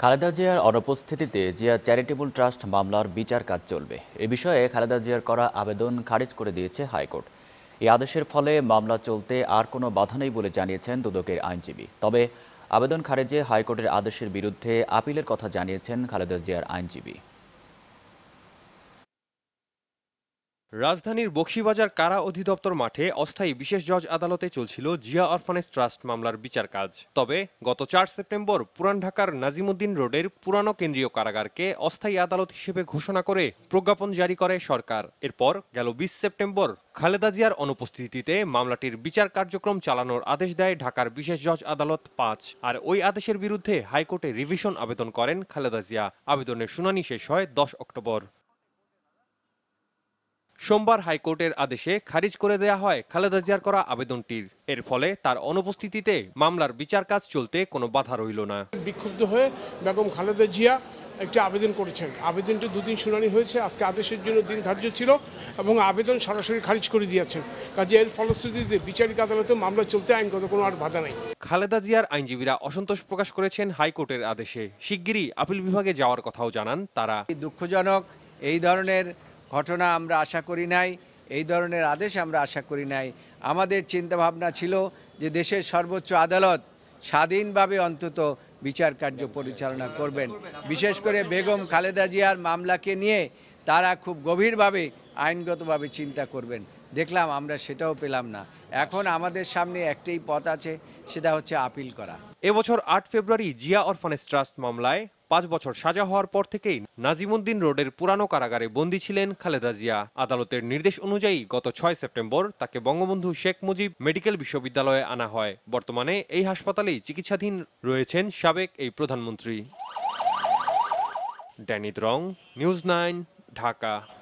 খালেদা জিয়ার অনুপস্থিতিতে Zia charitable trust মামলার বিচার কাজ চলবে এ বিষয়ে খালেদা জিয়ার করা আবেদন খারিজ করে দিয়েছে হাইকোর্ট এই আদেশের ফলে মামলা চলতে আর কোনো বাধা নেই বলে জানিয়েছেন দুদকের আইনজীবী তবে আবেদন খারিজে হাইকোর্টের আদেশের বিরুদ্ধে আপিলের কথা জানিয়েছেন খালেদা জিয়ার আইনজীবী রাজধানীর বকশিবাজার কারা অধিদপ্তর মাঠে অস্থায়ী বিশেষ জজ আদালতে চলছিল জিয়া অরফানেজ ট্রাস্ট মামলার বিচার কাজ তবে গত চার সেপ্টেম্বর পুরান ঢাকার নাজিমুদ্দিন রোডের পুরানো কেন্দ্রীয় কারাগারকে অস্থায়ী আদালত হিসেবে ঘোষণা করে প্রজ্ঞাপন জারি করে সরকার এরপর গেল বিশ সেপ্টেম্বর খালেদা জিয়ার অনুপস্থিতিতে মামলাটির বিচার কার্যক্রম চালানোর আদেশ দেয় ঢাকার বিশেষ জজ আদালত পাঁচ আর ওই আদেশের বিরুদ্ধে হাইকোর্টে রিভিশন আবেদন করেন খালেদা জিয়া আবেদনের শুনানি শেষ হয় দশ অক্টোবর সোমবার হাইকোর্টের আদেশে খারিজ করে দেয়া হয় খালেদা জিয়ার করা আবেদনটির এর ফলে তার অনুপস্থিতিতে মামলার বিচার কাজ চলতে কোনো বাধা রইল না বিক্ষুব্ধ হয়ে বেগম খালেদা জিয়া একটি আবেদন করেছেন আবেদনটি দুদিন শুনানি হয়েছে আজকে আদেশের জন্য দিন ধার্য ছিল এবং আবেদন সরাসরি খারিজ করে দিয়েছেন কাজে এর ফলশ্রুতিতে বিচারিক আদালতে মামলা চলতে আইনগত কোনো আর বাধা নেই খালেদা জিয়ার আইনজীবীরা অসন্তোষ প্রকাশ করেছেন হাইকোর্টের আদেশে শিগগিরই আপিল বিভাগে যাওয়ার কথাও জানান তারা দুঃখজনক এই ধরনের ঘটনা আমরা আশা করি নাই এই ধরনের আদেশ আমরা আশা করি নাই আমাদের চিন্তাভাবনা ছিল যে দেশের সর্বোচ্চ আদালত স্বাধীনভাবে অন্তত বিচার কার্য পরিচালনা করবেন বিশেষ করে বেগম খালেদা জিয়ার মামলাকে নিয়ে তারা খুব গভীরভাবে আইনগতভাবে চিন্তা করবেন দেখলাম আমরা সেটাও পেলাম না এখন আমাদের সামনে একটাই পথ আছে সেটা হচ্ছে আপিল করা এবছর আট ফেব্রুয়ারি জিয়া অরফানেস ট্রাস্ট মামলায় পাঁচ বছর সাজা হওয়ার পর থেকেই নাজিমুদ্দিন রোডের পুরানো কারাগারে বন্দী ছিলেন খালেদা জিয়া আদালতের নির্দেশ অনুযায়ী গত ছয় সেপ্টেম্বর তাকে বঙ্গবন্ধু শেখ মুজিব মেডিকেল বিশ্ববিদ্যালয়ে আনা হয় বর্তমানে এই হাসপাতালেই চিকিৎসাধীন রয়েছেন সাবেক এই প্রধানমন্ত্রী ড্যানিদ রং নিউজ নাইন ঢাকা